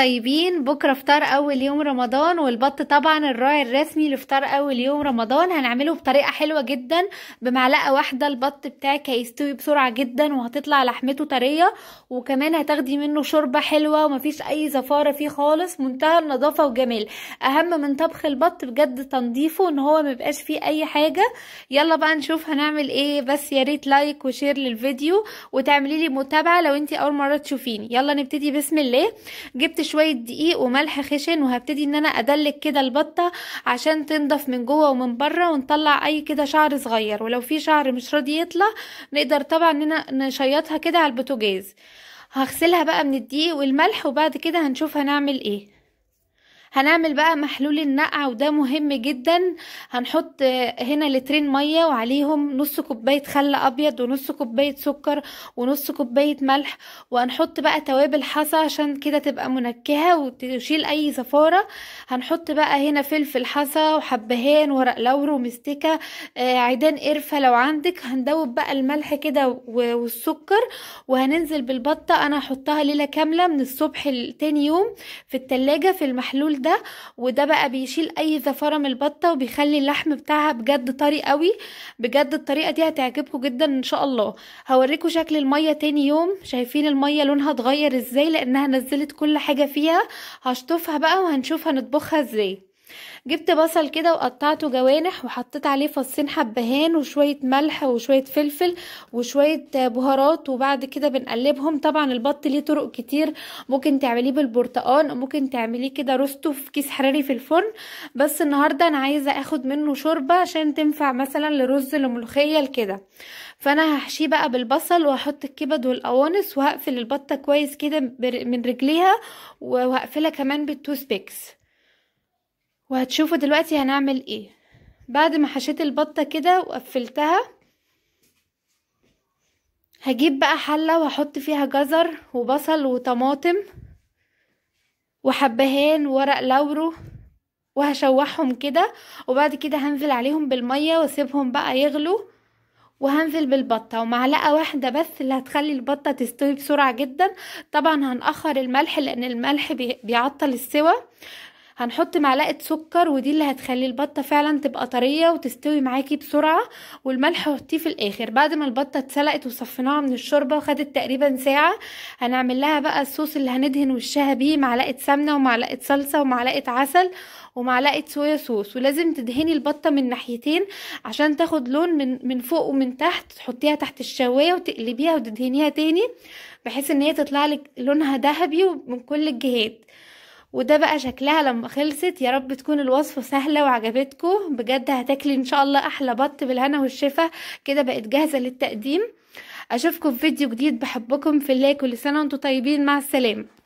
طيبين بكره فطار اول يوم رمضان والبط طبعا الراعي الرسمي لفطار اول يوم رمضان هنعمله بطريقه حلوه جدا بمعلقه واحده البط بتاعك هيستوي بسرعه جدا وهتطلع لحمته طريه وكمان هتاخدي منه شوربه حلوه ومفيش اي زفاره فيه خالص منتهى النظافه وجمال اهم من طبخ البط بجد تنظيفه ان هو مبقاش فيه اي حاجه يلا بقى نشوف هنعمل ايه بس يا ريت لايك وشير للفيديو وتعملي لي متابعه لو انت اول مره تشوفيني يلا نبتدي بسم الله جبت شويه دقيق وملح خشن وهبتدي ان انا ادلك كده البطه عشان تنضف من جوه ومن بره ونطلع اي كده شعر صغير ولو في شعر مش راضي يطلع نقدر طبعا اننا نشيطها كده على البوتاجاز هغسلها بقى من الدقيق والملح وبعد كده هنشوف هنعمل ايه هنعمل بقى محلول النقع وده مهم جدا هنحط هنا لترين ميه وعليهم نص كوبايه خل ابيض ونص كوبايه سكر ونص كوبايه ملح وهنحط بقى توابل حصى عشان كده تبقى منكهه وتشيل اي زفاره هنحط بقى هنا فلفل حصى وحبهان ورق لورو ومستكه آه، عيدان قرفه لو عندك هندوب بقى الملح كده والسكر وهننزل بالبطه انا هحطها ليله كامله من الصبح لتاني يوم في التلاجة في المحلول ده وده بقى بيشيل اي زفاره من البطه وبيخلي اللحم بتاعها بجد طري قوي بجد الطريقه دي هتعجبكم جدا ان شاء الله هوريكم شكل الميه تاني يوم شايفين الميه لونها اتغير ازاي لانها نزلت كل حاجه فيها هشطفها بقى وهنشوف هنطبخها ازاي جبت بصل كده وقطعته جوانح وحطيت عليه فصين حبهان وشوية ملح وشوية فلفل وشوية بهارات وبعد كده بنقلبهم طبعا البط ليه طرق كتير ممكن تعمليه بالبرتقان ممكن تعمليه كده رسته في كيس حراري في الفرن بس النهاردة انا عايزة اخد منه شوربة عشان تنفع مثلا لرز لملوخية لكده فانا هحشيه بقى بالبصل وهحط الكبد والقوانص وهقفل البطة كويس كده من رجليها وهقفلها كمان بيكس وهتشوفوا دلوقتي هنعمل ايه بعد ما حشيت البطة كده وقفلتها هجيب بقى حلة وهحط فيها جزر وبصل وطماطم وحبهان ورق لورو وهشوحهم كده وبعد كده هنزل عليهم بالمية واسيبهم بقى يغلوا وهنزل بالبطة ومعلقة واحدة بس اللي هتخلي البطة تستوي بسرعة جدا طبعا هنأخر الملح لأن الملح بيعطل السوى هنحط معلقه سكر ودي اللي هتخلي البطه فعلا تبقى طريه وتستوي معاكي بسرعه والملح حطيه في الاخر بعد ما البطه اتسلقت وصفيناها من الشوربه وخدت تقريبا ساعه هنعمل لها بقى الصوص اللي هندهن وشها بيه معلقه سمنه ومعلقه صلصه ومعلقه عسل ومعلقه صويا صوص ولازم تدهني البطه من ناحيتين عشان تاخد لون من من فوق ومن تحت تحطيها تحت الشوايه وتقلبيها وتدهنيها تاني بحيث ان هي تطلع لك لونها ذهبي ومن كل الجهات وده بقى شكلها لما خلصت يا رب تكون الوصفة سهلة وعجبتكم بجد هتاكلي ان شاء الله احلى بط بالهنا والشفا كده بقت جاهزة للتقديم اشوفكم في فيديو جديد بحبكم في الله كل سنة وانتم طيبين مع السلامة